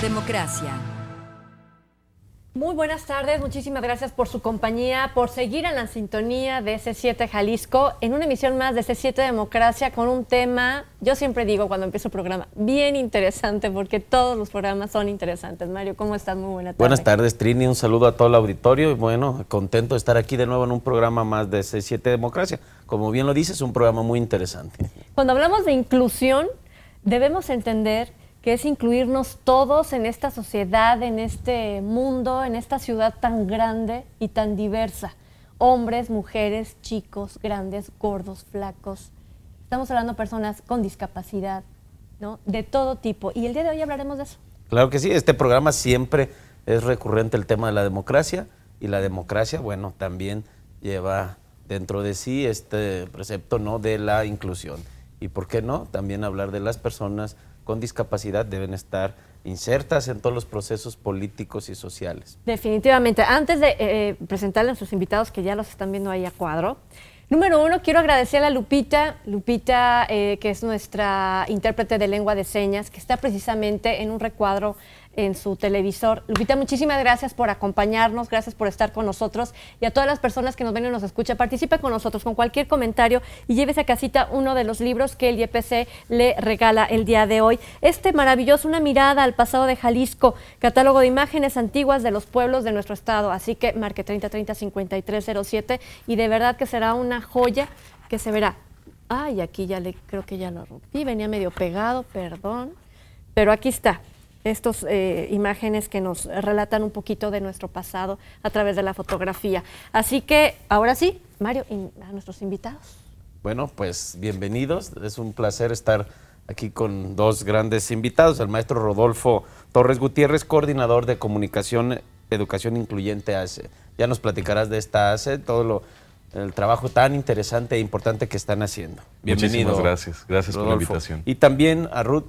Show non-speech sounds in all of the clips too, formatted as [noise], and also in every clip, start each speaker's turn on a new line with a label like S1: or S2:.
S1: democracia. Muy buenas tardes, muchísimas gracias por su compañía, por seguir en la sintonía de C7 Jalisco, en una emisión más de C7 Democracia con un tema, yo siempre digo cuando empiezo el programa, bien interesante, porque todos los programas son interesantes. Mario, ¿cómo estás? Muy buena tarde. Buenas
S2: tardes, Trini, un saludo a todo el auditorio y bueno, contento de estar aquí de nuevo en un programa más de C7 Democracia. Como bien lo dices, un programa muy interesante.
S1: Cuando hablamos de inclusión, debemos entender que es incluirnos todos en esta sociedad, en este mundo, en esta ciudad tan grande y tan diversa. Hombres, mujeres, chicos, grandes, gordos, flacos. Estamos hablando de personas con discapacidad, ¿no? De todo tipo. Y el día de hoy hablaremos de eso.
S2: Claro que sí, este programa siempre es recurrente el tema de la democracia y la democracia, bueno, también lleva dentro de sí este precepto, ¿no? De la inclusión y, ¿por qué no?, también hablar de las personas con discapacidad deben estar insertas en todos los procesos políticos y sociales.
S1: Definitivamente. Antes de presentarles eh, eh, presentarle a sus invitados, que ya los están viendo ahí a cuadro, número uno, quiero agradecer a Lupita, Lupita, eh, que es nuestra intérprete de lengua de señas, que está precisamente en un recuadro en su televisor. Lupita, muchísimas gracias por acompañarnos, gracias por estar con nosotros y a todas las personas que nos ven y nos escuchan, participa con nosotros con cualquier comentario y llévese a casita uno de los libros que el IEPC le regala el día de hoy. Este maravilloso, una mirada al pasado de Jalisco, catálogo de imágenes antiguas de los pueblos de nuestro estado. Así que marque 30 30 y de verdad que será una joya que se verá. Ay, aquí ya le creo que ya lo rompí, venía medio pegado, perdón. Pero aquí está estas eh, imágenes que nos relatan un poquito de nuestro pasado a través de la fotografía. Así que ahora sí, Mario, a nuestros invitados.
S2: Bueno, pues bienvenidos. Es un placer estar aquí con dos grandes invitados, el maestro Rodolfo Torres Gutiérrez, coordinador de comunicación, educación incluyente ACE. Ya nos platicarás de esta ACE, todo lo, el trabajo tan interesante e importante que están haciendo. bienvenidos gracias, gracias por la invitación. Y también a Ruth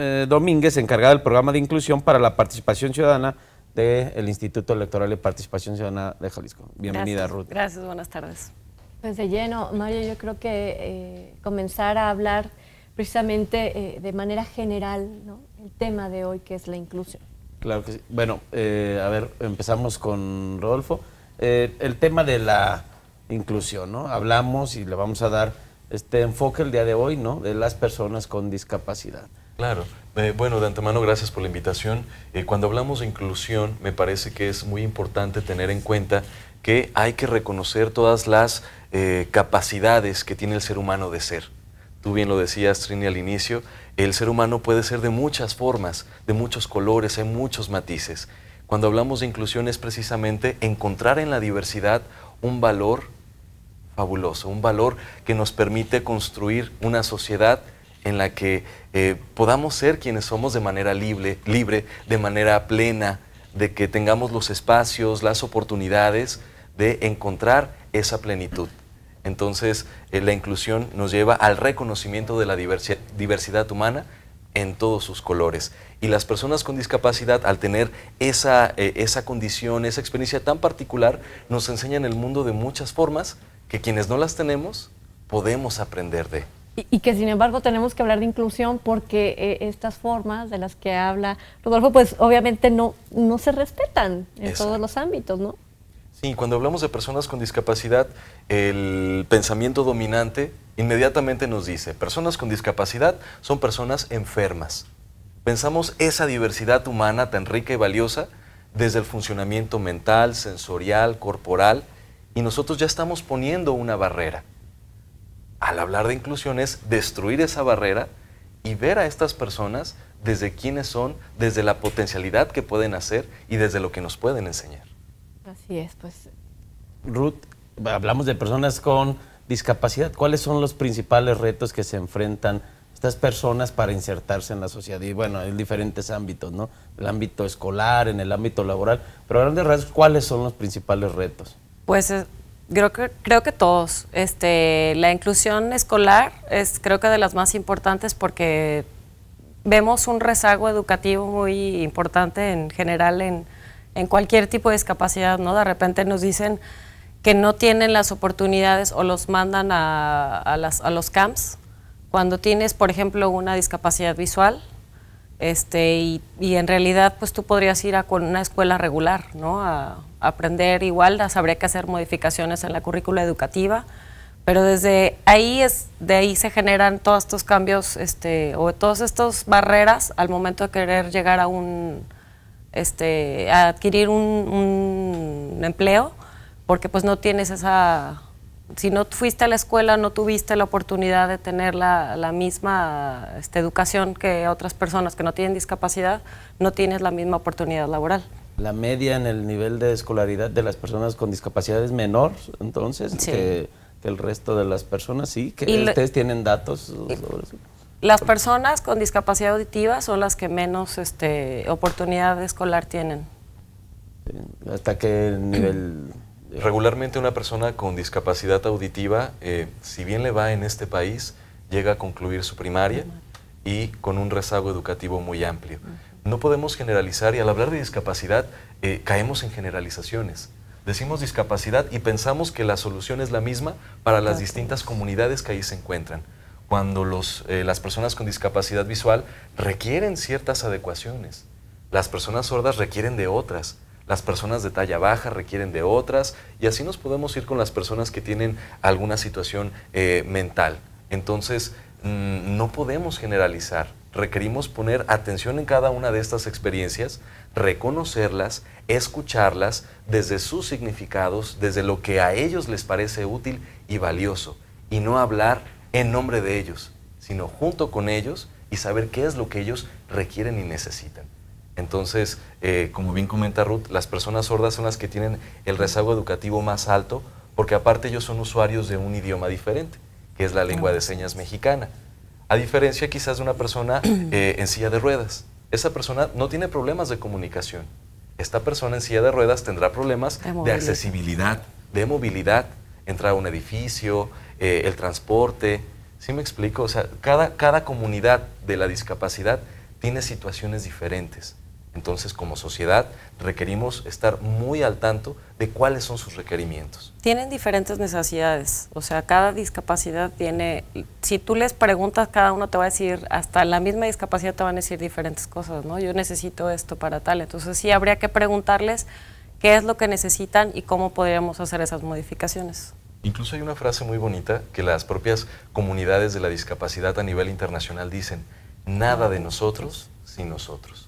S2: eh, Domínguez, encargada del programa de inclusión para la participación ciudadana del Instituto Electoral de Participación Ciudadana de Jalisco. Bienvenida, Ruth.
S1: Gracias, buenas tardes. Pues de lleno, Mario, yo creo que eh, comenzar a hablar precisamente eh, de manera general ¿no? el tema de hoy, que es la inclusión.
S2: Claro que sí. Bueno, a ver, empezamos con Rodolfo. el tema de la inclusión, ¿no? Hablamos y le vamos a dar este enfoque el día de hoy, ¿no? De las personas con discapacidad.
S3: Claro. Eh, bueno, de antemano, gracias por la invitación. Eh, cuando hablamos de inclusión, me parece que es muy importante tener en cuenta que hay que reconocer todas las eh, capacidades que tiene el ser humano de ser. Tú bien lo decías, Trini, al inicio, el ser humano puede ser de muchas formas, de muchos colores, hay muchos matices. Cuando hablamos de inclusión es precisamente encontrar en la diversidad un valor fabuloso, un valor que nos permite construir una sociedad en la que eh, podamos ser quienes somos de manera libre, libre, de manera plena, de que tengamos los espacios, las oportunidades de encontrar esa plenitud. Entonces, eh, la inclusión nos lleva al reconocimiento de la diversidad humana en todos sus colores. Y las personas con discapacidad, al tener esa, eh, esa condición, esa experiencia tan particular, nos enseñan el mundo de muchas formas que quienes no las tenemos podemos aprender de.
S1: Y, que sin embargo tenemos que hablar de inclusión porque eh, estas formas de las que habla Rodolfo, pues obviamente no, no se respetan en todos los ámbitos, ¿no?
S3: Sí, cuando hablamos de personas con discapacidad, el pensamiento dominante inmediatamente nos dice, personas con discapacidad son personas enfermas. Pensamos esa diversidad humana tan rica y valiosa desde el funcionamiento mental, sensorial, corporal, y nosotros ya estamos poniendo una barrera al hablar de inclusión es destruir esa barrera y ver a estas personas desde quiénes son, desde la potencialidad que pueden hacer y desde lo que nos pueden enseñar.
S1: Así es, pues.
S2: Ruth, hablamos de personas con discapacidad. ¿Cuáles son los principales retos que se enfrentan estas personas para insertarse en la sociedad? Y bueno, en diferentes ámbitos, ¿no? El ámbito escolar, en el ámbito laboral, pero a grandes rasgos, ¿cuáles son los principales retos?
S4: Pues eh, Creo que, creo que todos. Este, la inclusión escolar es creo que de las más importantes porque vemos un rezago educativo muy importante en general en, cualquier tipo de discapacidad, De repente nos dicen que no tienen las oportunidades o los mandan a los camps. Cuando tienes, por ejemplo, una discapacidad visual, este, y, en realidad, pues tú podrías ir a una escuela regular, ¿no? A, aprender igual, habría que hacer modificaciones en la currícula educativa, pero desde ahí es, de ahí se generan todos estos cambios, este, o todas estas barreras al momento de querer llegar a un, este, a adquirir un, un empleo, porque pues no tienes esa si no fuiste a la escuela, no tuviste la oportunidad de tener la, misma este, educación que otras personas que no tienen discapacidad, no tienes la misma oportunidad laboral.
S2: La media en el nivel de escolaridad de las personas con discapacidad es menor, entonces, que, el resto de las personas, sí, que ustedes tienen datos sobre eso.
S4: Las personas con discapacidad auditiva son las que menos este, oportunidad escolar tienen.
S2: hasta qué nivel...
S3: Regularmente una persona con discapacidad auditiva, eh, si bien le va en este país, llega a concluir su primaria y con un rezago educativo muy amplio. No podemos generalizar y al hablar de discapacidad eh, caemos en generalizaciones. Decimos discapacidad y pensamos que la solución es la misma para las distintas comunidades que ahí se encuentran cuando eh, las personas con discapacidad visual requieren ciertas adecuaciones. Las personas sordas requieren de otras las personas de talla baja requieren de otras y así nos podemos ir con las personas que tienen alguna situación eh, mental. Entonces, mm, no podemos generalizar. Requerimos poner atención en cada una de estas experiencias, reconocerlas, escucharlas desde sus significados, desde lo que a ellos les parece útil y valioso, y no hablar en nombre de ellos, sino junto con ellos y saber qué es lo que ellos requieren y necesitan. Entonces, eh, como bien comenta Ruth, las personas sordas son las que tienen el rezago educativo más alto porque aparte ellos son usuarios de un idioma diferente, que es la lengua de señas mexicana. A diferencia quizás de una persona [clears throat] eh, en silla de ruedas. Esa persona no tiene problemas de comunicación. Esta persona en silla de ruedas tendrá problemas de, accesibilidad, de movilidad, entrar a un edificio, eh, el transporte. ¿Sí me explico? O sea, cada comunidad de la discapacidad tiene situaciones diferentes. Entonces, como sociedad, requerimos estar muy al tanto de cuáles son sus requerimientos.
S4: Tienen diferentes necesidades, o sea, cada discapacidad tiene, si tú les preguntas, cada uno te va a decir, hasta la misma discapacidad te van a decir diferentes cosas, ¿no? Yo necesito esto para tal, entonces sí habría que preguntarles qué es lo que necesitan y cómo podríamos hacer esas modificaciones.
S3: Incluso hay una frase muy bonita que las propias comunidades de la discapacidad a nivel internacional dicen, nada de nosotros sin nosotros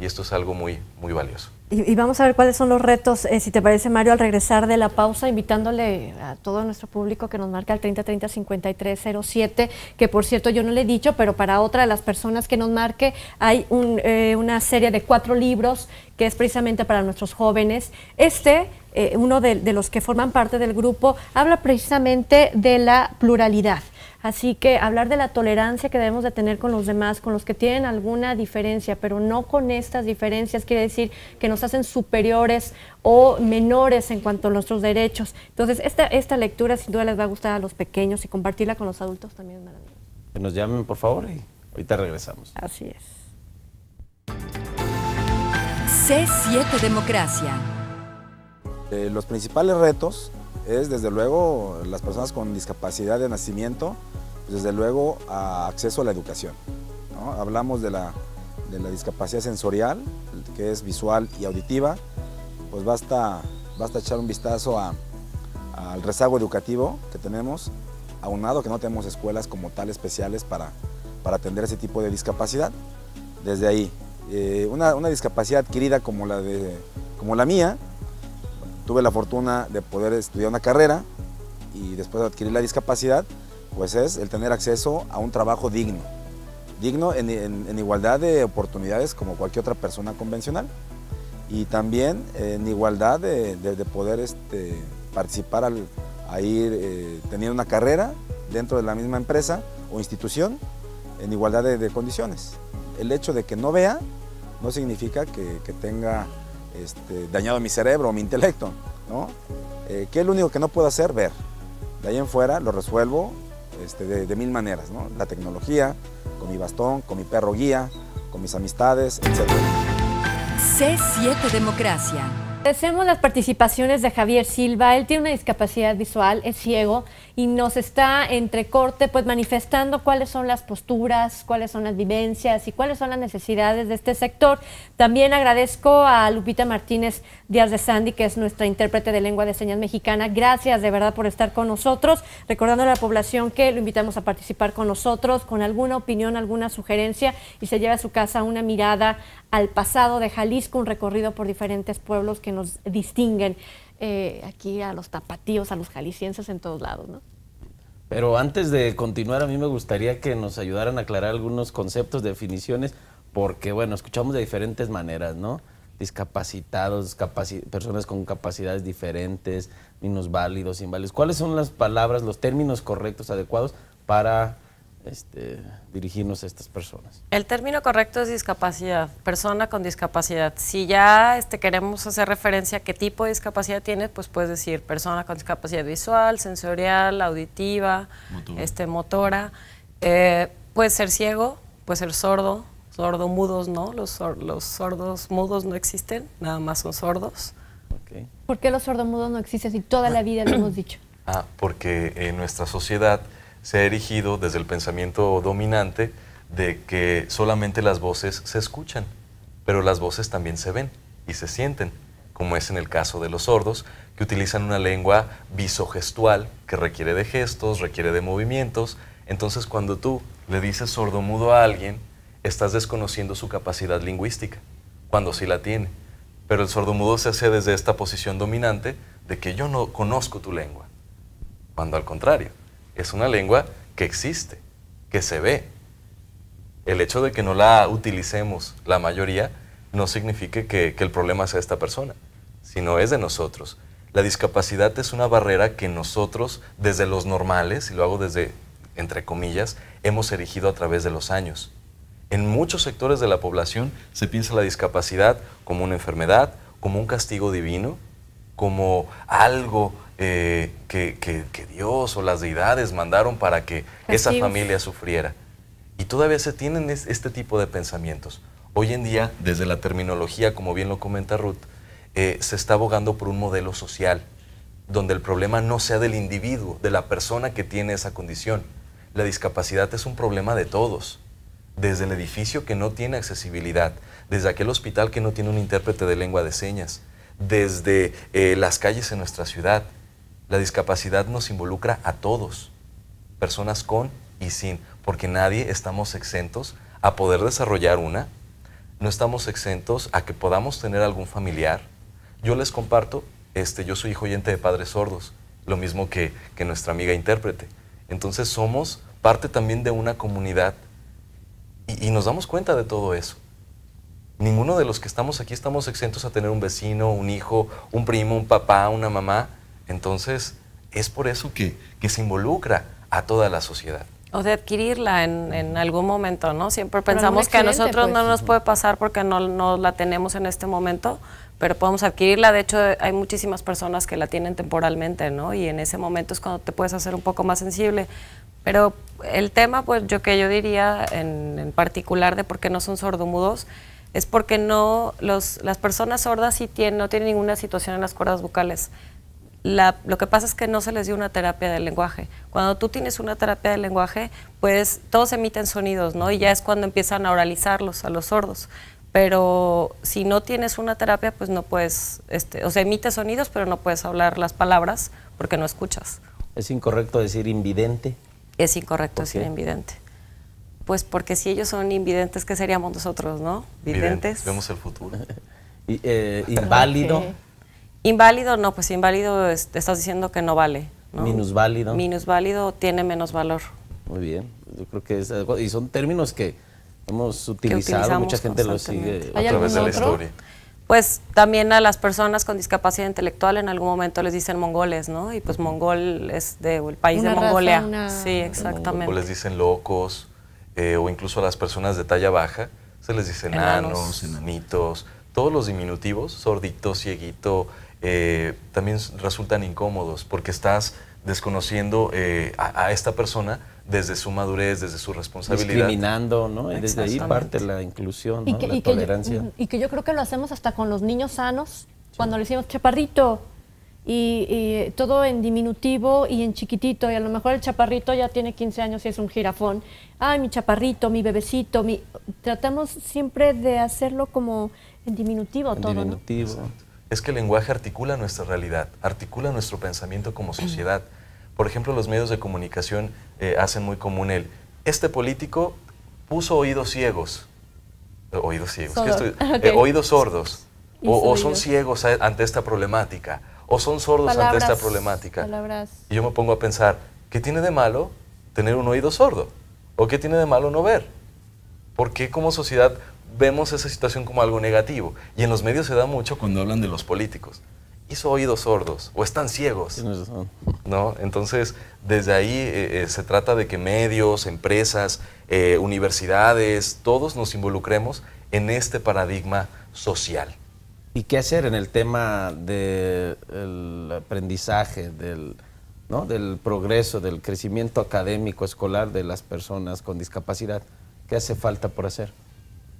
S3: y esto es algo muy, muy valioso.
S1: Y, vamos a ver cuáles son los retos, eh, si te parece Mario, al regresar de la pausa, invitándole a todo nuestro público que nos marca al 3030-5307, que por cierto yo no le he dicho, pero para otra de las personas que nos marque hay eh, una serie de cuatro libros que es precisamente para nuestros jóvenes. Este, eh, uno de los que forman parte del grupo, habla precisamente de la pluralidad. Así que hablar de la tolerancia que debemos de tener con los demás, con los que tienen alguna diferencia, pero no con estas diferencias, quiere decir que nos hacen superiores o menores en cuanto a nuestros derechos. Entonces, esta, esta lectura sin duda les va a gustar a los pequeños y compartirla con los adultos también es maravilloso.
S2: Que nos llamen, por favor, y ahorita regresamos. Así es.
S1: C7 Democracia.
S5: Eh, los principales retos es, desde luego, las personas con discapacidad de nacimiento, pues, desde luego a acceso a la educación. Hablamos de la, discapacidad sensorial, que es visual y auditiva, pues basta, basta echar un vistazo al rezago educativo que tenemos, aunado que no tenemos escuelas como tal especiales para, para atender ese tipo de discapacidad. Desde ahí, eh, una, discapacidad adquirida como la, de, como la mía, tuve la fortuna de poder estudiar una carrera y después adquirir la discapacidad, pues es el tener acceso a un trabajo digno, digno en, igualdad de oportunidades como cualquier otra persona convencional y también en igualdad de, poder este, participar a ir eh, teniendo una carrera dentro de la misma empresa o institución en igualdad de, condiciones. El hecho de que no vea no significa que, tenga este, dañado mi cerebro o mi intelecto, ¿no? Eh, que es lo único que no puedo hacer? Ver. De ahí en fuera lo resuelvo este, de, de, mil maneras, ¿no? La tecnología, con mi bastón, con mi perro guía, con mis amistades, etc.
S1: C7 Democracia agradecemos las participaciones de Javier Silva. Él tiene una discapacidad visual, es ciego y nos está entre corte pues manifestando cuáles son las posturas, cuáles son las vivencias y cuáles son las necesidades de este sector. También agradezco a Lupita Martínez Díaz de Sandy, que es nuestra intérprete de lengua de señas mexicana. Gracias de verdad por estar con nosotros. Recordando a la población que lo invitamos a participar con nosotros con alguna opinión, alguna sugerencia y se lleva a su casa una mirada al pasado de Jalisco, un recorrido por diferentes pueblos que nos distinguen eh, aquí a los tapatíos, a los jaliscienses en todos lados, ¿no?
S2: Pero antes de continuar, a mí me gustaría que nos ayudaran a aclarar algunos conceptos, definiciones, porque, bueno, escuchamos de diferentes maneras, ¿no? Discapacitados, personas con capacidades diferentes, minusválidos, inválidos. ¿Cuáles son las palabras, los términos correctos, adecuados para este, dirigirnos a estas personas.
S4: El término correcto es discapacidad, persona con discapacidad. Si ya este, queremos hacer referencia a qué tipo de discapacidad tienes, pues puedes decir persona con discapacidad visual, sensorial, auditiva, motora. Este, motora. Eh, puede ser ciego, puede ser sordo, sordo mudos no, los, sordos mudos no existen, nada más son sordos.
S1: ¿Por qué los sordomudos no existen si toda la vida lo hemos dicho?
S3: Ah, porque en nuestra sociedad se ha erigido desde el pensamiento dominante de que solamente las voces se escuchan, pero las voces también se ven y se sienten, como es en el caso de los sordos, que utilizan una lengua visogestual que requiere de gestos, requiere de movimientos. Entonces cuando tú le dices sordomudo a alguien, estás desconociendo su capacidad lingüística, cuando sí la tiene. Pero el sordomudo se hace desde esta posición dominante de que yo no conozco tu lengua, cuando al contrario, es una lengua que existe, que se ve. El hecho de que no la utilicemos la mayoría no significa que, el problema sea esta persona, sino es de nosotros. La discapacidad es una barrera que nosotros, desde los normales, y lo hago desde, entre comillas, hemos erigido a través de los años. En muchos sectores de la población se piensa la discapacidad como una enfermedad, como un castigo divino, como algo eh, que, Dios o las deidades mandaron para que esa familia sufriera. Y todavía se tienen este tipo de pensamientos. Hoy en día, desde la terminología, como bien lo comenta Ruth, eh, se está abogando por un modelo social donde el problema no sea del individuo, de la persona que tiene esa condición. La discapacidad es un problema de todos, desde el edificio que no tiene accesibilidad, desde aquel hospital que no tiene un intérprete de lengua de señas, desde eh, las calles en nuestra ciudad. La discapacidad nos involucra a todos, personas con y sin, porque nadie estamos exentos a poder desarrollar una, no estamos exentos a que podamos tener algún familiar. Yo les comparto, este, yo soy hijo oyente de padres sordos, lo mismo que, que nuestra amiga intérprete. Entonces somos parte también de una comunidad y nos damos cuenta de todo eso. Ninguno de los que estamos aquí estamos exentos a tener un vecino, un hijo, un primo, un papá, una mamá entonces, es por eso que, se involucra a toda la sociedad
S4: o de adquirirla en, algún momento, ¿no? Siempre pensamos que a nosotros no pues. nos puede pasar porque no, la tenemos en este momento, pero podemos adquirirla. De hecho, hay muchísimas personas que la tienen temporalmente, ¿no? Y en ese momento es cuando te puedes hacer un poco más sensible. Pero el tema, pues yo que yo diría en, particular de por qué no son sordomudos, es porque no las personas sordas sí tienen, no tienen ninguna situación en las cuerdas vocales lo que pasa es que no se les dio una terapia del lenguaje. Cuando tú tienes una terapia del lenguaje, pues todos emiten sonidos, ¿no? Y ya es cuando empiezan a oralizarlos a los sordos. Pero si no tienes una terapia, pues no puedes, este, o sea, emites sonidos, pero no puedes hablar las palabras porque no escuchas.
S2: ¿Es incorrecto decir invidente?
S4: Es incorrecto decir invidente. Pues porque si ellos son invidentes, ¿qué seríamos nosotros, no? Videntes. Vemos el
S2: futuro. [laughs] Eh, inválido.
S4: Inválido, no, pues inválido estás diciendo que no vale. ¿no? Minus válido, tiene menos valor.
S2: Muy bien, yo creo que es Y son términos que hemos utilizado, mucha gente los sigue a través de la historia.
S4: Pues también a las personas con discapacidad intelectual en algún momento les dicen mongoles, ¿no? Y pues mongol es de, el país de Mongolia. Sí, exactamente. O les
S3: dicen locos, eh, o incluso a las personas de talla baja se les dice nanos, enanos. enanitos, todos los diminutivos, sordito, cieguito, eh, también resultan incómodos porque estás desconociendo eh, a, esta persona desde su madurez, desde su responsabilidad. Discriminando, ¿no? Y desde ahí parte
S2: la inclusión, la tolerancia. Mm, y
S1: que yo creo que lo hacemos hasta con los niños sanos, cuando le decimos chaparrito, y, eh, todo en diminutivo y en chiquitito, y a lo mejor el chaparrito ya tiene 15 años y es un jirafón. Ay, mi chaparrito, mi bebecito, mi... Tratamos siempre de hacerlo como en diminutivo en todo,
S3: diminutivo es que el lenguaje articula nuestra realidad, articula nuestro pensamiento como sociedad. Por ejemplo, los medios de comunicación eh, hacen muy común el, este político puso oídos ciegos, eh, oídos ciegos, [laughs] eh, oídos sordos, o, son ciegos ante esta problemática, o son sordos ante esta problemática. Y yo me pongo a pensar, ¿qué tiene de malo tener un oído sordo? ¿O qué tiene de malo no ver? ¿Por qué como sociedad vemos esa situación como algo negativo. Y en los medios se da mucho cuando hablan de los políticos. Hizo oídos sordos o están ciegos. ¿no? Entonces, desde ahí eh, eh, se trata de que medios, empresas, eh, universidades, todos nos involucremos en este paradigma social.
S2: ¿Y qué hacer en el tema del aprendizaje, del, ¿no? del progreso, del crecimiento académico, escolar de las personas con discapacidad? ¿Qué hace falta por hacer?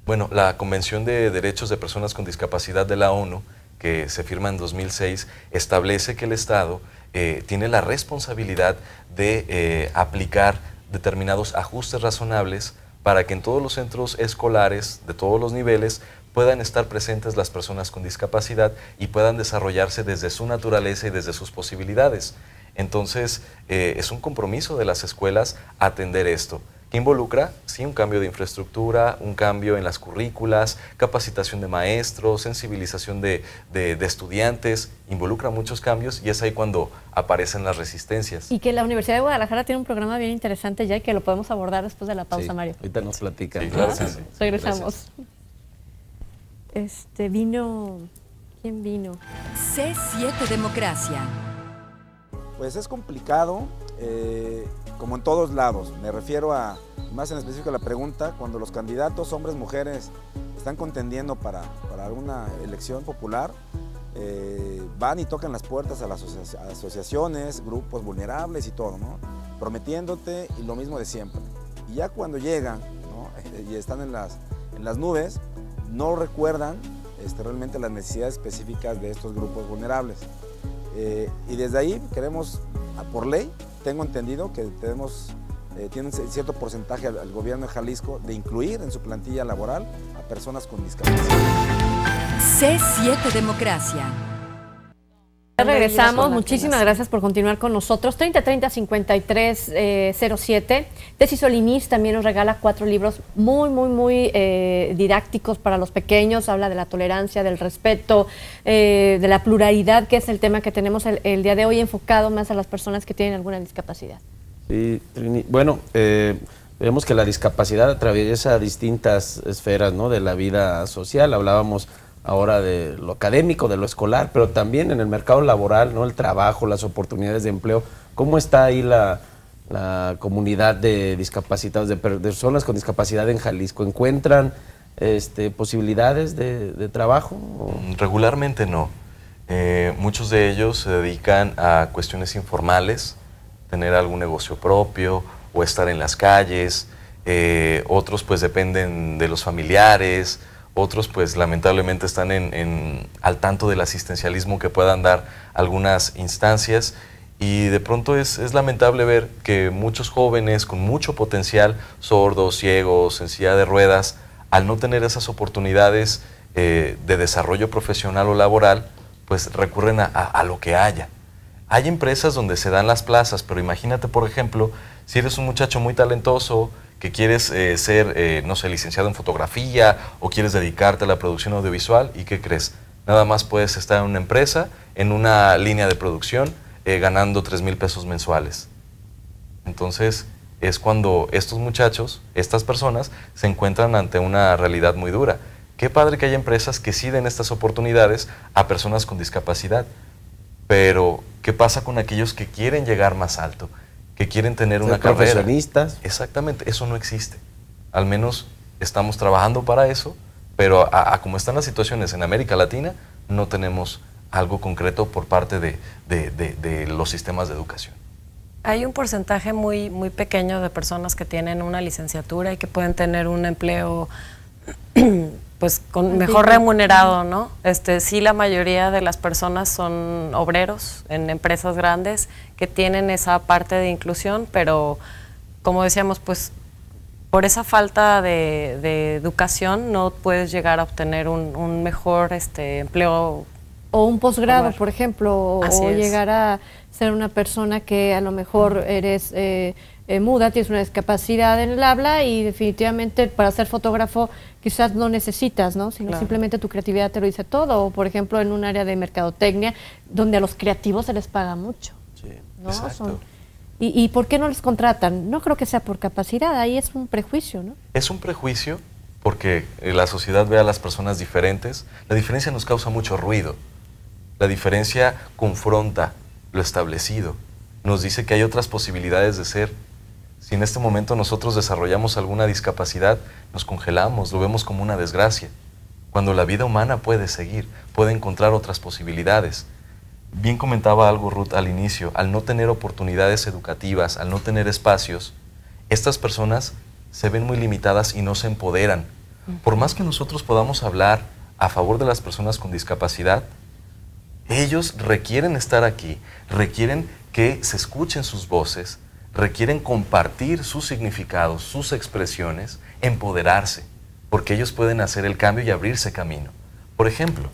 S2: Bueno, la
S3: Convención de Derechos de Personas con Discapacidad de la ONU, que se firma en 2006, establece que el Estado eh, tiene la responsabilidad de eh, aplicar determinados ajustes razonables para que en todos los centros escolares de todos los niveles puedan estar presentes las personas con discapacidad y puedan desarrollarse desde su naturaleza y desde sus posibilidades. Entonces, eh, es un compromiso de las escuelas atender esto involucra, sí, un cambio de infraestructura, un cambio en las currículas, capacitación de maestros, sensibilización de, estudiantes, involucra muchos cambios y es ahí cuando aparecen las resistencias.
S1: Y que la Universidad de Guadalajara tiene un programa bien interesante ya que lo podemos abordar después de la pausa, Mario.
S2: Ahorita nos platican. Regresamos.
S1: Este vino, ¿quién vino? C7 Democracia.
S5: Pues es complicado. Eh, como en todos lados. Me refiero a, más en específico a la pregunta, cuando los candidatos, hombres, mujeres, están contendiendo para, para alguna elección popular, eh, van y tocan las puertas a las asociaciones, grupos vulnerables y todo, prometiéndote lo mismo de siempre. Y ya cuando llegan [laughs] y están en las, en las nubes, no recuerdan este, realmente las necesidades específicas de estos grupos vulnerables. Eh, y desde ahí queremos, por ley, tengo entendido que tenemos, eh, tienen cierto porcentaje al, gobierno de Jalisco de incluir en su plantilla laboral a personas con discapacidad.
S1: C7 Democracia regresamos, muchísimas gracias por continuar con nosotros. 3030-5307. Tessy Solinís también nos regala cuatro libros muy, muy, muy eh, didácticos para los pequeños. Habla de la tolerancia, del respeto, eh, de la pluralidad, que es el tema que tenemos el, día de hoy enfocado más a las personas que tienen alguna discapacidad.
S2: Sí, Bueno, eh, vemos que la discapacidad atraviesa distintas esferas de la vida social. Hablábamos ahora de lo académico, de lo escolar, pero también en el mercado laboral, ¿no? El trabajo, las oportunidades de empleo. ¿Cómo está ahí la, comunidad de discapacitados, de personas con discapacidad en Jalisco? ¿Encuentran este, posibilidades de, trabajo? Mm, regularmente no. Eh, muchos
S3: de ellos se dedican a cuestiones informales, tener algún negocio propio o estar en las calles. Eh, otros pues dependen de los familiares otros pues lamentablemente están al tanto del asistencialismo que puedan dar algunas instancias y de pronto es, lamentable ver que muchos jóvenes con mucho potencial, sordos, ciegos, en silla de ruedas, al no tener esas oportunidades eh, de desarrollo profesional o laboral, pues recurren a lo que haya. Hay empresas donde se dan las plazas, pero imagínate, por ejemplo, si eres un muchacho muy talentoso, que quieres eh, ser, eh, no sé, licenciado en fotografía o quieres dedicarte a la producción audiovisual y qué crees. Nada más puedes estar en una empresa, en una línea de producción, eh, ganando 3 mil pesos mensuales. Entonces es cuando estos muchachos, estas personas, se encuentran ante una realidad muy dura. Qué padre que haya empresas que sí den estas oportunidades a personas con discapacidad, pero ¿qué pasa con aquellos que quieren llegar más alto? que quieren tener una carrera. Profesionistas. Exactamente, eso no existe. Al menos estamos trabajando para eso, pero a, como están las situaciones en América Latina, no tenemos algo concreto por parte de, los sistemas de educación.
S4: Hay un porcentaje muy, muy pequeño de personas que tienen una licenciatura y que pueden tener un empleo [clears throat] pues con mejor remunerado, ¿no? Este, sí, la mayoría de las personas son obreros en empresas grandes que tienen esa parte de inclusión, pero como decíamos, pues por esa falta de, educación no puedes llegar a obtener un, mejor este, empleo.
S1: O un posgrado, por ejemplo, o llegar a ser una persona que a lo mejor eres... Eh, eh, muda, tienes una discapacidad en el habla y definitivamente para ser fotógrafo quizás no necesitas, ¿no? Sino simplemente tu creatividad te lo dice todo. O por ejemplo en un área de mercadotecnia donde a los creativos se les paga mucho. Sí, exacto. y, ¿Y por qué no les contratan? No creo que sea por capacidad, ahí es un prejuicio, ¿no?
S3: Es un prejuicio porque eh, la sociedad ve a las personas diferentes. La diferencia nos causa mucho ruido. La diferencia confronta lo establecido. Nos dice que hay otras posibilidades de ser si en este momento nosotros desarrollamos alguna discapacidad, nos congelamos, lo vemos como una desgracia, cuando la vida humana puede seguir, puede encontrar otras posibilidades. Bien comentaba algo Ruth al inicio, al no tener oportunidades educativas, al no tener espacios, estas personas se ven muy limitadas y no se empoderan. Por más que nosotros podamos hablar a favor de las personas con discapacidad, ellos requieren estar aquí, requieren que se escuchen sus voces, requieren compartir sus significados, sus expresiones, empoderarse, porque ellos pueden hacer el cambio y abrirse camino. Por ejemplo,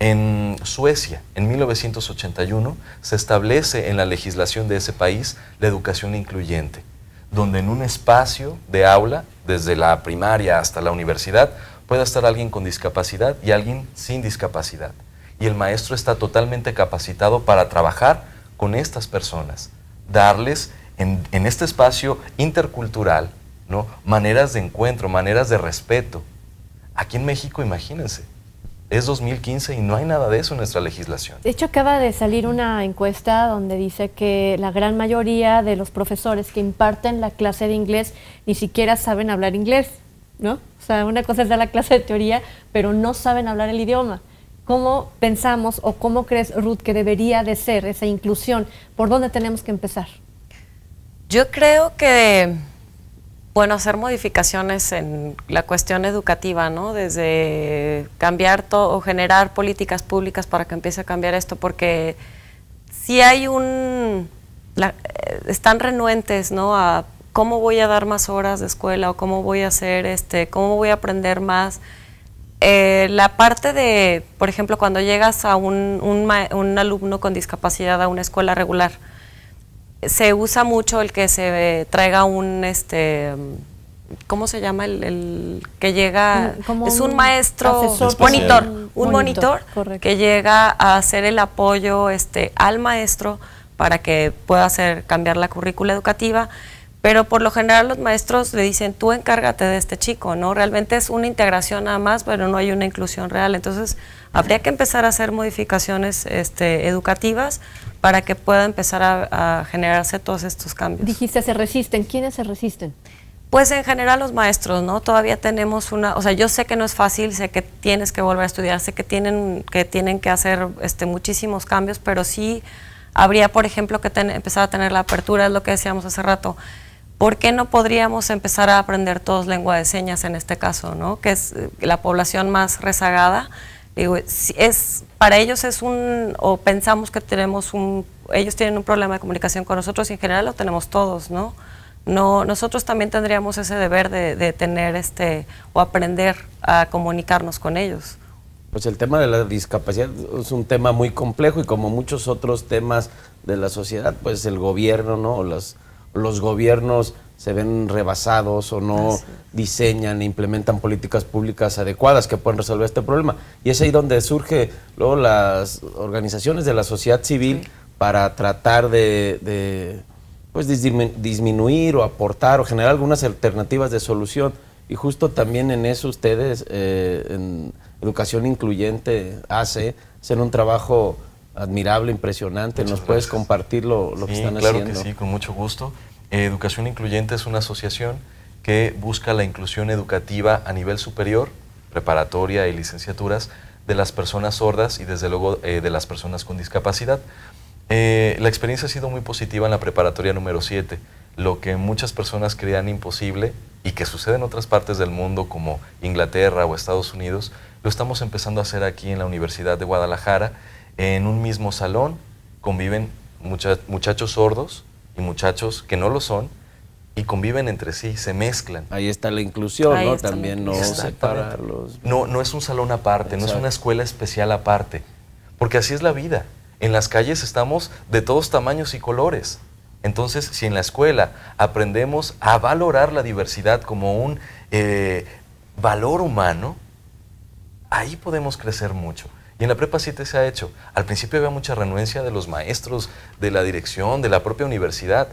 S3: en Suecia, en 1981, se establece en la legislación de ese país la educación incluyente, donde en un espacio de aula, desde la primaria hasta la universidad, pueda estar alguien con discapacidad y alguien sin discapacidad. Y el maestro está totalmente capacitado para trabajar con estas personas, darles en, este espacio intercultural, ¿no? maneras de encuentro, maneras de respeto. Aquí en México, imagínense, es 2015 y no hay nada de eso en nuestra legislación.
S1: De hecho, acaba de salir una encuesta donde dice que la gran mayoría de los profesores que imparten la clase de inglés ni siquiera saben hablar inglés, ¿no? O sea, una cosa es dar la clase de teoría, pero no saben hablar el idioma. ¿Cómo pensamos o cómo crees, Ruth, que debería de ser esa inclusión? ¿Por dónde tenemos que empezar?
S4: Yo creo que, bueno, hacer modificaciones en la cuestión educativa, ¿no? Desde cambiar todo o generar políticas públicas para que empiece a cambiar esto, porque si hay un... Eh, están renuentes, A cómo voy a dar más horas de escuela o cómo voy a hacer, este, cómo voy a aprender más. Eh, la parte de, por ejemplo, cuando llegas a un, un, alumno con discapacidad a una escuela regular, se usa mucho el que se traiga un, este, ¿cómo se llama? El, que llega, es un, maestro, monitor, un, monitor, que llega a hacer el apoyo este, al maestro para que pueda hacer cambiar la currícula educativa, pero por lo general los maestros le dicen, tú encárgate de este chico, ¿no? Realmente es una integración nada más, pero no hay una inclusión real. Entonces, habría que empezar a hacer modificaciones este, educativas para que pueda empezar a, generarse todos estos cambios.
S1: Dijiste, se resisten. ¿Quiénes se resisten?
S4: Pues en general los maestros, ¿no? Todavía tenemos una, o sea, yo sé que no es fácil, sé que tienes que volver a estudiar, sé que tienen que, tienen que hacer este, muchísimos cambios, pero sí habría, por ejemplo, que empezar a tener la apertura, es lo que decíamos hace rato. ¿Por qué no podríamos empezar a aprender todos lengua de señas en este caso, ¿no? Que es eh, la población más rezagada Digo, es, para ellos es un, o pensamos que tenemos un, ellos tienen un problema de comunicación con nosotros y en general lo tenemos todos, ¿no? nosotros también tendríamos ese deber de, tener este, o aprender a comunicarnos con ellos.
S2: Pues el tema de la discapacidad es un tema muy complejo y como muchos otros temas de la sociedad, pues el gobierno, ¿no? los gobiernos se ven rebasados o no diseñan e implementan políticas públicas adecuadas que puedan resolver este problema. Y es ahí donde surge luego las organizaciones de la sociedad civil para tratar de, pues disminuir o aportar o generar algunas alternativas de solución. Y justo también en eso ustedes, eh, en Educación Incluyente hace, hacen un trabajo admirable, impresionante. ¿Nos puedes compartir lo, que están haciendo? Claro que sí, con mucho gusto.
S3: Educación Incluyente es una asociación que busca la inclusión educativa a nivel superior, preparatoria y licenciaturas, de las personas sordas y desde luego eh, de las personas con discapacidad. Eh, la experiencia ha sido muy positiva en la preparatoria número 7, lo que muchas personas creían imposible y que sucede en otras partes del mundo como Inglaterra o Estados Unidos, lo estamos empezando a hacer aquí en la Universidad de Guadalajara. En un mismo salón conviven muchachos sordos, y muchachos que no lo son y conviven entre sí, se mezclan. Ahí está la inclusión, ¿no? También no separarlos. No, no es un salón aparte, no es una escuela especial aparte, porque así es la vida. En las calles estamos de todos tamaños y colores. Entonces, si en la escuela aprendemos a valorar la diversidad como un eh, valor humano, ahí podemos crecer mucho en la prepa 7 se ha hecho. Al principio había mucha renuencia de los maestros, de la dirección, de la propia universidad,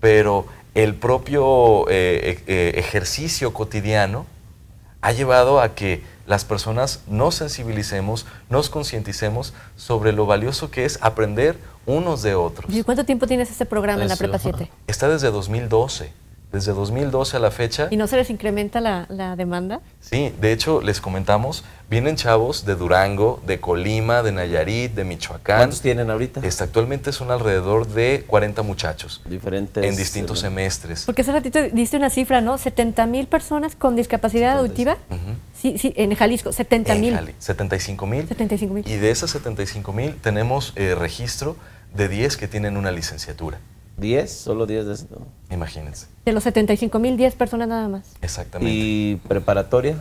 S3: pero el propio eh, e, e, ejercicio cotidiano ha llevado a que las personas nos sensibilicemos, nos concienticemos sobre lo valioso que es aprender unos de otros.
S1: ¿Y cuánto tiempo tienes este programa en la pues, Prepa 7?
S3: Está desde 2012 desde 2012 a la fecha. ¿Y
S1: no se les incrementa la, demanda?
S3: Sí, de hecho, les comentamos, vienen chavos de Durango, de Colima, de Nayarit, de Michoacán. ¿Cuántos tienen ahorita? Este, actualmente son alrededor de 40 muchachos. Diferentes. En distintos eh, semestres.
S1: Porque hace ratito diste una cifra, ¿no? 70 mil personas con discapacidad auditiva. Sí, sí, en Jalisco, 70 mil.
S3: 75 mil. 75 mil. Y de esas 75 mil tenemos eh, registro de 10 que tienen una licenciatura. 10, solo 10 de esto. Imagínense.
S1: De los 75 mil, 10 personas nada más. Exactamente.
S3: ¿Y preparatoria?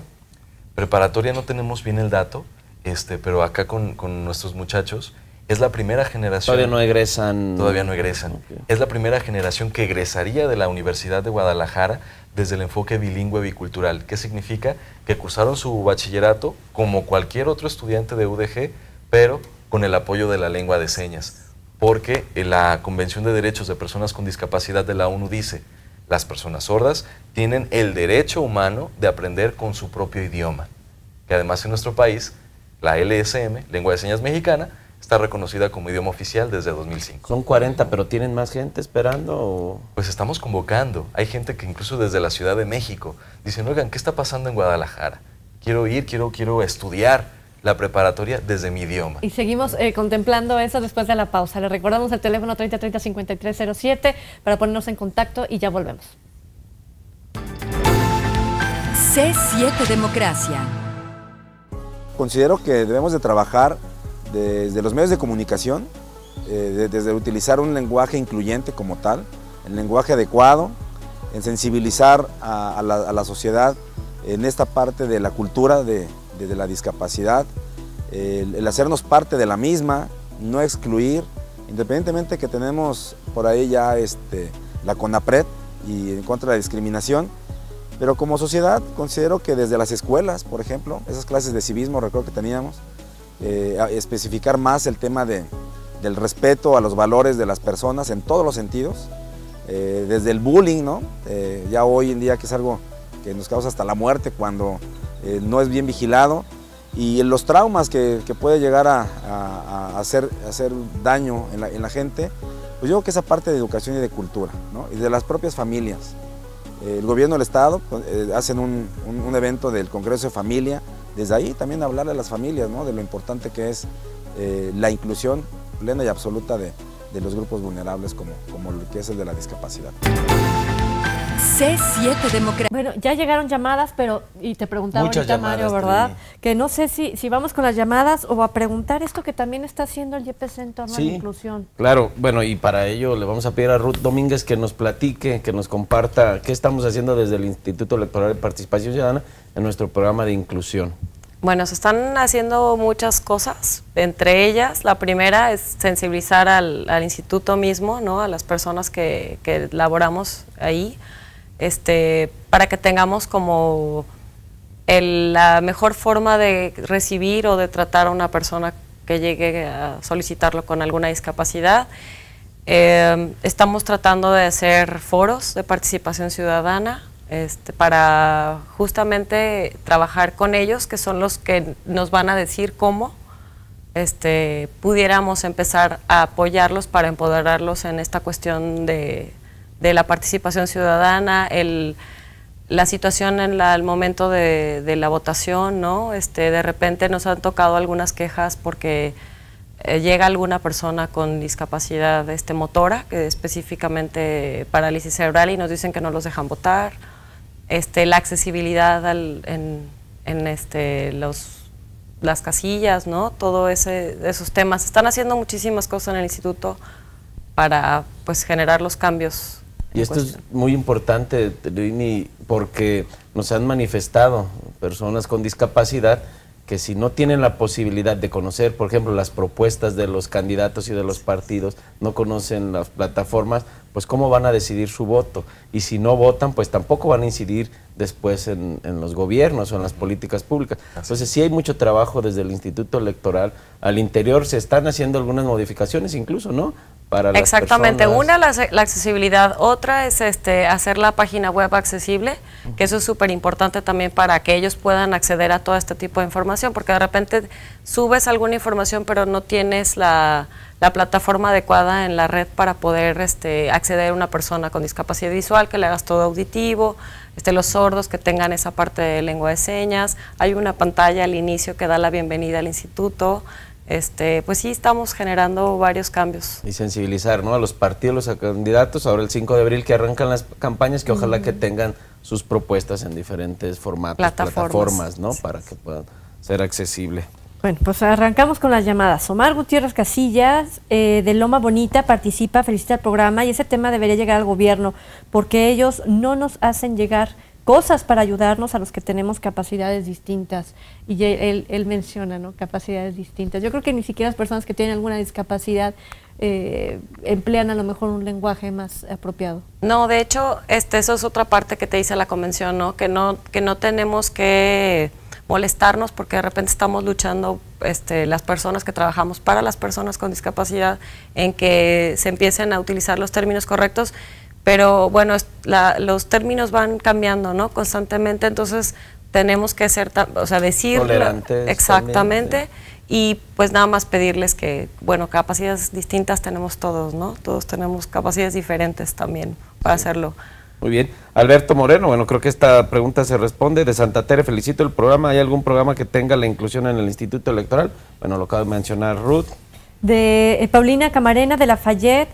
S3: Preparatoria no tenemos bien el dato, este, pero acá con, nuestros muchachos es la primera generación. Todavía no
S2: egresan. Todavía no egresan.
S3: Es la primera generación que egresaría de la Universidad de Guadalajara desde el enfoque bilingüe bicultural, qué significa que cursaron su bachillerato como cualquier otro estudiante de UDG, pero con el apoyo de la lengua de señas porque la Convención de Derechos de Personas con Discapacidad de la ONU dice, las personas sordas tienen el derecho humano de aprender con su propio idioma, que además en nuestro país, la LSM, Lengua de Señas Mexicana, está reconocida como idioma oficial desde 2005.
S2: Son 40, pero ¿tienen más gente esperando? Pues estamos convocando.
S3: Hay gente que incluso desde la Ciudad de México dicen, oigan, ¿qué está pasando en Guadalajara? Quiero ir, quiero, quiero estudiar la preparatoria desde mi idioma.
S1: Y seguimos eh, contemplando eso después de la pausa. Le recordamos el teléfono 3030-5307 para ponernos en contacto y ya volvemos. C7 Democracia.
S5: Considero que debemos de trabajar desde los medios de comunicación, eh, desde utilizar un lenguaje incluyente como tal, el lenguaje adecuado, en sensibilizar a, la, a la sociedad en esta parte de la cultura de, desde la discapacidad, el, hacernos parte de la misma, no excluir, independientemente que tenemos por ahí ya este, la CONAPRED y en contra de la discriminación, pero como sociedad considero que desde las escuelas, por ejemplo, esas clases de civismo recuerdo que teníamos, eh, especificar más el tema de, del respeto a los valores de las personas en todos los sentidos, eh, desde el bullying, ¿no? Eh, ya hoy en día que es algo que nos causa hasta la muerte cuando eh, no es bien vigilado y los traumas que, puede llegar a, hacer, hacer, daño en la, gente, pues yo creo que esa parte de educación y de cultura, y de las propias familias. el gobierno del Estado pues, eh, hacen un, evento del Congreso de Familia, desde ahí también hablar a las familias de lo importante que es eh, la inclusión plena y absoluta de, de los grupos vulnerables como, como lo que es el de la discapacidad.
S1: C7 Democracia. Bueno, ya llegaron llamadas, pero, y te preguntaba ahorita, Mario, ¿verdad? Que no sé si, si vamos con las llamadas o a preguntar esto que también está haciendo el YPC en torno a la inclusión.
S2: Claro, bueno, y para ello le vamos a pedir a Ruth Domínguez que nos platique, que nos comparta qué estamos haciendo desde el Instituto Electoral de Participación Ciudadana en nuestro programa de inclusión.
S4: Bueno, se están haciendo muchas cosas, entre ellas la primera es sensibilizar al, instituto mismo, ¿no? a las personas que, laboramos ahí, este, para que tengamos como la mejor forma de recibir o de tratar a una persona que llegue a solicitarlo con alguna discapacidad. Eh, estamos tratando de hacer foros de participación ciudadana este, para justamente trabajar con ellos, que son los que nos van a decir cómo este, pudiéramos empezar a apoyarlos para empoderarlos en esta cuestión de, la participación ciudadana, la situación en el momento de, la votación, este, de repente nos han tocado algunas quejas porque eh, llega alguna persona con discapacidad este, motora, que específicamente parálisis cerebral, y nos dicen que no los dejan votar este, la accesibilidad en, en este, los, las casillas, ¿no? Todo ese, esos temas. Están haciendo muchísimas cosas en el instituto para pues, generar los cambios. Y esto es
S2: muy importante, porque nos han manifestado personas con discapacidad que si no tienen la posibilidad de conocer, por ejemplo, las propuestas de los candidatos y de los partidos, no conocen las plataformas, pues cómo van a decidir su voto. Y si no votan, pues tampoco van a incidir después en, los gobiernos o en las políticas públicas. Entonces sí hay mucho trabajo desde el Instituto Electoral. Al interior se están haciendo algunas modificaciones incluso, ¿no? Para Exactamente, una
S4: la, la, accesibilidad, otra es este hacer la página web accesible, que eso es súper importante también para que ellos puedan acceder a todo este tipo de información, porque de repente subes alguna información pero no tienes la la plataforma adecuada en la red para poder este, acceder a una persona con discapacidad visual, que le hagas todo auditivo, este, los sordos que tengan esa parte de lengua de señas, hay una pantalla al inicio que da la bienvenida al instituto, este, pues sí estamos generando varios cambios.
S2: Y sensibilizar a los partidos, a los candidatos, ahora el 5 de abril que arrancan las campañas, que ojalá que tengan sus propuestas en diferentes formatos, plataformas, ¿no? para que puedan ser accesible.
S1: Bueno, pues arrancamos con las llamadas. Omar Gutiérrez Casillas, eh, de Loma Bonita, participa, felicita el programa y ese tema debería llegar al gobierno porque ellos no nos hacen llegar cosas para ayudarnos a los que tenemos capacidades distintas. Y él, menciona, ¿no? Capacidades distintas. Yo creo que ni siquiera las personas que tienen alguna discapacidad eh, emplean a lo mejor un lenguaje más apropiado.
S4: No, de hecho, este, eso es otra parte que te dice la convención, ¿no? Que no, que no tenemos que molestarnos porque de repente estamos luchando este, las personas que trabajamos para las personas con discapacidad en que se empiecen a utilizar los términos correctos, pero bueno, los términos van cambiando ¿no? constantemente, entonces tenemos que ser, o sea, decir exactamente y pues nada más pedirles que, bueno, capacidades distintas tenemos todos, ¿no? Todos tenemos capacidades diferentes también para hacerlo. Muy bien.
S2: Alberto Moreno, bueno, creo que esta pregunta se responde. De Santa Tere, felicito el programa. ¿Hay algún programa que tenga la inclusión en el Instituto Electoral? Bueno, lo acaba de mencionar Ruth.
S1: De eh, Paulina Camarena, de Lafayette,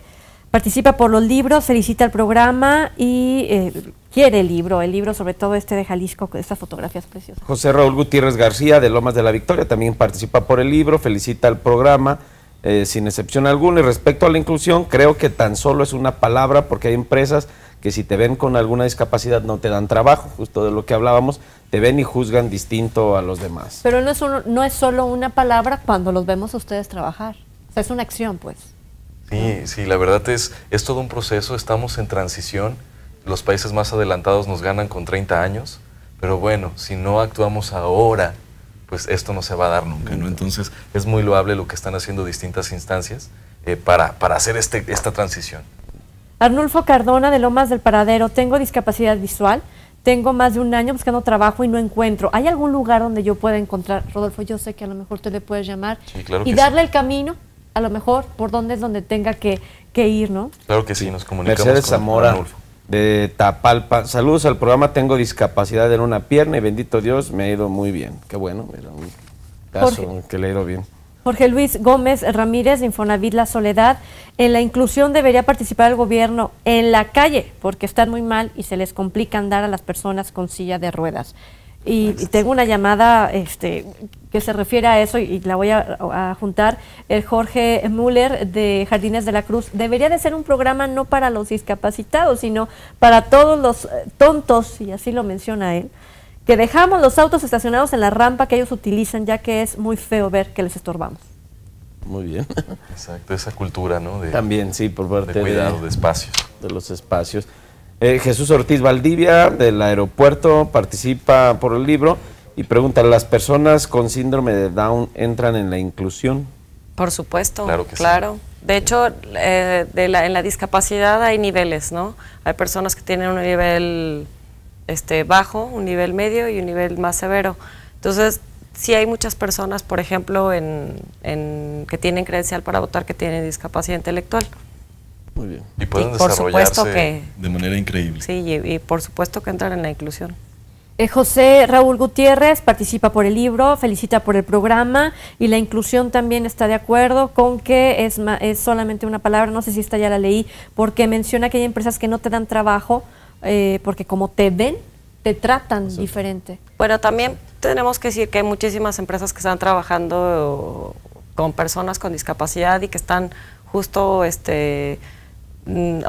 S1: participa por los libros, felicita el programa y eh, quiere el libro, el libro sobre todo este de Jalisco, con estas fotografías preciosas.
S2: José Raúl Gutiérrez García, de Lomas de la Victoria, también participa por el libro, felicita el programa. Eh, sin excepción alguna. Y respecto a la inclusión, creo que tan solo es una palabra porque hay empresas que si te ven con alguna discapacidad no te dan trabajo, justo de lo que hablábamos, te ven y juzgan distinto a los demás.
S1: Pero no es, solo una palabra cuando los vemos a ustedes trabajar, es una acción pues.
S3: Sí, sí, la verdad es, es todo un proceso, estamos en transición, los países más adelantados nos ganan con 30 años, pero bueno, si no actuamos ahora pues esto no se va a dar nunca. ¿no? Entonces es muy loable lo que están haciendo distintas instancias eh, para, para, hacer este, esta transición.
S1: Arnulfo Cardona de Lomas del Paradero, tengo discapacidad visual, tengo más de un año buscando trabajo y no encuentro. ¿Hay algún lugar donde yo pueda encontrar, Rodolfo, yo sé que a lo mejor te le puedes llamar y darle el camino, a lo mejor, por donde es donde tenga que, ir, ¿no?
S3: Claro que sí, nos comunicamos Mercedes con Zamora. Arnulfo
S2: de Tapalpa. Saludos al programa, tengo discapacidad en una pierna y bendito Dios, me ha ido muy bien. Qué bueno, me un caso que le ha ido bien.
S1: Jorge Luis Gómez Ramírez, Infonavit La Soledad, en la inclusión debería participar el gobierno en la calle, porque están muy mal y se les complica andar a las personas con silla de ruedas. Y, tengo una llamada este, que se refiere a eso y, la voy a, juntar. El Jorge Müller de Jardines de la Cruz. Debería de ser un programa no para los discapacitados, sino para todos los eh, tontos, y así lo menciona él, que dejamos los autos estacionados en la rampa que ellos utilizan, ya que es muy feo ver que les estorbamos.
S2: Muy bien. Exacto, esa cultura, ¿no? También, sí, por parte de cuidado de espacios. De los espacios. Eh, Jesús Ortiz Valdivia del aeropuerto participa por el libro y pregunta, ¿las personas con síndrome de Down entran en la inclusión?
S4: Por supuesto, claro. De hecho, eh, en la discapacidad hay niveles, ¿no? Hay personas que tienen un nivel este, bajo, un nivel medio y un nivel más severo. Entonces, si hay muchas personas, por ejemplo, que tienen credencial para votar que tienen discapacidad intelectual.
S2: Muy bien. Y por supuesto que, de manera increíble.
S4: Sí, y,
S1: por supuesto que entrar en la inclusión. Eh, José Raúl Gutiérrez participa por el libro, felicita por el programa y la inclusión también está de acuerdo con que es, es solamente una palabra, no sé si esta ya la leí, porque menciona que hay empresas que no te dan trabajo eh, porque como te ven, te tratan diferente.
S4: Bueno, también tenemos que decir que hay muchísimas empresas que están trabajando con personas con discapacidad y que están justo este Mm,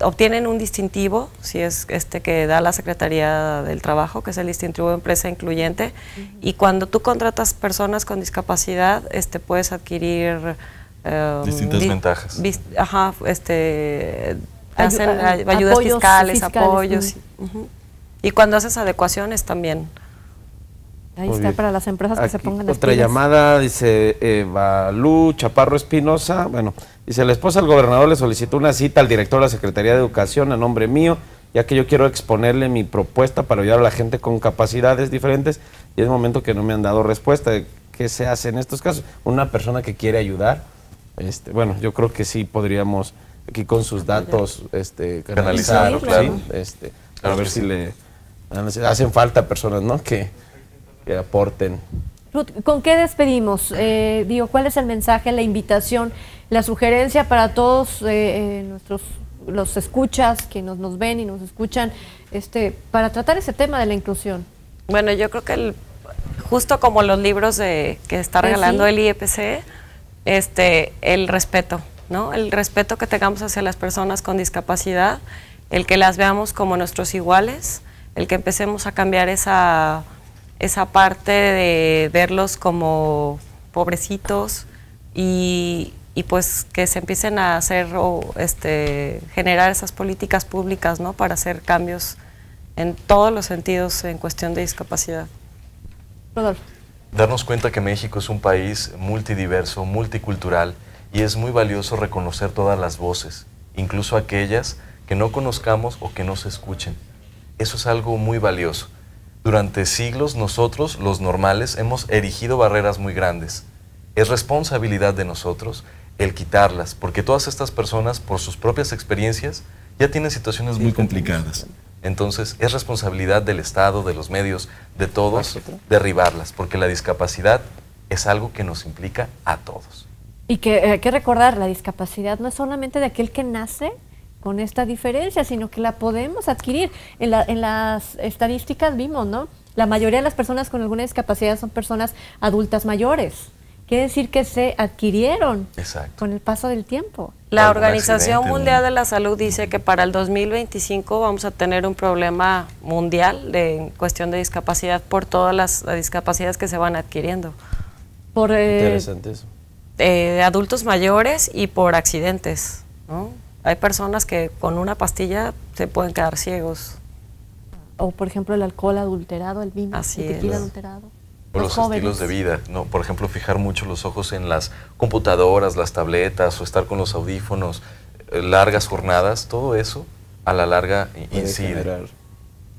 S4: obtienen un distintivo, si es este que da la Secretaría del Trabajo, que es el distintivo de empresa incluyente, y cuando tú contratas personas con discapacidad, este, puedes adquirir... Em, Distintas ventajas. Ajá, este, hacen ayudas fiscales, apoyos. Y cuando haces adecuaciones también.
S1: Ahí está, para las empresas que
S4: se pongan Otra
S2: llamada, dice Eva eh, Chaparro Espinosa, bueno... Y Dice, la esposa del gobernador le solicitó una cita al director de la Secretaría de Educación a nombre mío, ya que yo quiero exponerle mi propuesta para ayudar a la gente con capacidades diferentes y es momento que no me han dado respuesta. De ¿Qué se hace en estos casos? Una persona que quiere ayudar, este, bueno, yo creo que sí podríamos aquí con sus datos este, canalizar, claro. Este, a ver si le hacen falta personas, ¿no? que aporten.
S1: ¿con qué despedimos? Eh, digo, ¿cuál es el mensaje, la invitación, la sugerencia para todos eh, eh, nuestros los escuchas, que nos, nos ven y nos escuchan, este, para tratar ese tema de la inclusión?
S4: Bueno, yo creo que justo como los libros que está regalando el IEPC, este, el respeto, ¿no? El respeto que tengamos hacia las personas con discapacidad, el que las veamos como nuestros iguales, el que empecemos a cambiar esa esa parte de verlos como pobrecitos y, pues que se empiecen a hacer o este, generar esas políticas públicas ¿no? para hacer cambios en todos los sentidos en cuestión de discapacidad. Rodolfo.
S3: Darnos cuenta que México es un país multidiverso, multicultural y es muy valioso reconocer todas las voces, incluso aquellas que no conozcamos o que no se escuchen. Eso es algo muy valioso. Durante siglos nosotros, los normales, hemos erigido barreras muy grandes. Es responsabilidad de nosotros el quitarlas, porque todas estas personas, por sus propias experiencias, ya tienen situaciones muy complicadas. Entonces, es responsabilidad del Estado, de los medios, de todos, derribarlas, porque la discapacidad es algo que nos implica a todos.
S1: Y que eh, hay que recordar, la discapacidad no es solamente de aquel que nace, con esta diferencia, sino que la podemos adquirir. En, las estadísticas vimos, ¿no? La mayoría de las personas con alguna discapacidad son personas adultas mayores. Quiere decir que se adquirieron con el paso del tiempo. La Organización Mundial de
S4: la Salud dice que para el 2025 vamos a tener un problema mundial de, en cuestión de discapacidad por todas las discapacidades que se van adquiriendo. Por, eh, Interesante eso. Eh, adultos mayores y por accidentes. ¿no? Hay personas que con una pastilla se pueden quedar ciegos.
S1: O por ejemplo el alcohol adulterado, el vino, adulterado. O los, estilos de
S3: vida, ¿no? Por ejemplo, fijar mucho los ojos en las computadoras, las tabletas, o estar con los audífonos, eh, largas jornadas, todo eso a la larga incide.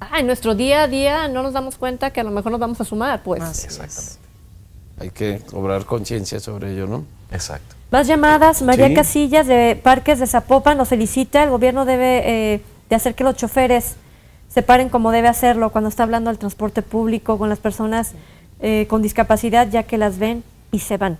S1: Ah, en nuestro día a día no nos damos cuenta que a lo mejor nos vamos a sumar, pues. Exactamente.
S2: Hay que cobrar conciencia sobre ello, ¿no? Exacto.
S1: Más llamadas, María Casillas de Parques de Zapopan nos felicita, el gobierno debe eh, de hacer que los choferes se paren como debe hacerlo cuando está hablando del transporte público con las personas eh, con discapacidad, ya que las ven y se van.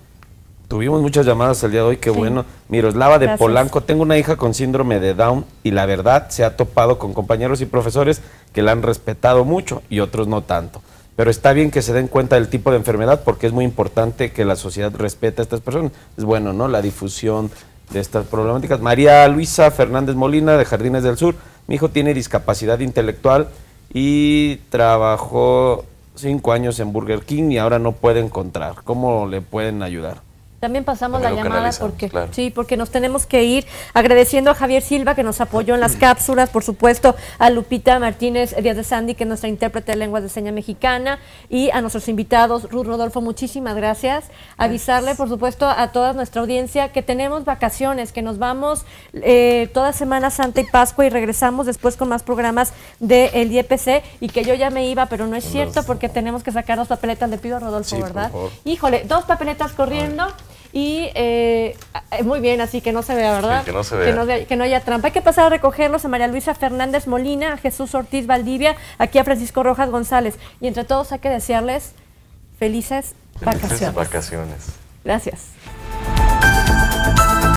S2: Tuvimos muchas llamadas el día de hoy, qué bueno. bueno. Miroslava de Polanco, tengo una hija con síndrome de Down y la verdad se ha topado con compañeros y profesores que la han respetado mucho y otros no tanto. Pero está bien que se den cuenta del tipo de enfermedad porque es muy importante que la sociedad respete a estas personas. Es bueno, ¿no? La difusión de estas problemáticas. María Luisa Fernández Molina, de Jardines del Sur. Mi hijo tiene discapacidad intelectual y trabajó cinco años en Burger King y ahora no puede encontrar. ¿Cómo le pueden ayudar?
S1: También pasamos la llamada porque sí, porque nos tenemos que ir agradeciendo a Javier Silva que nos apoyó en las cápsulas, por supuesto, a Lupita Martínez Díaz de Sandy, que es nuestra intérprete de lenguas de seña mexicana, y a nuestros invitados, Ruth Rodolfo, muchísimas gracias. Avisarle, por supuesto, a toda nuestra audiencia que tenemos vacaciones, que nos vamos eh, toda Semana Santa y Pascua y regresamos después con más programas del de IEPC y que yo ya me iba, pero no es cierto porque tenemos que sacar dos papeletas, le pido a Rodolfo, ¿verdad? Híjole, dos papeletas corriendo. Y eh, muy bien, así que no se vea, ¿verdad? que no se vea. Que no, haya trampa. Hay que pasar a recogerlos a María Luisa Fernández Molina, a Jesús Ortiz Valdivia, aquí a Francisco Rojas González. Y entre todos hay que desearles felices, felices
S3: vacaciones.
S1: Gracias.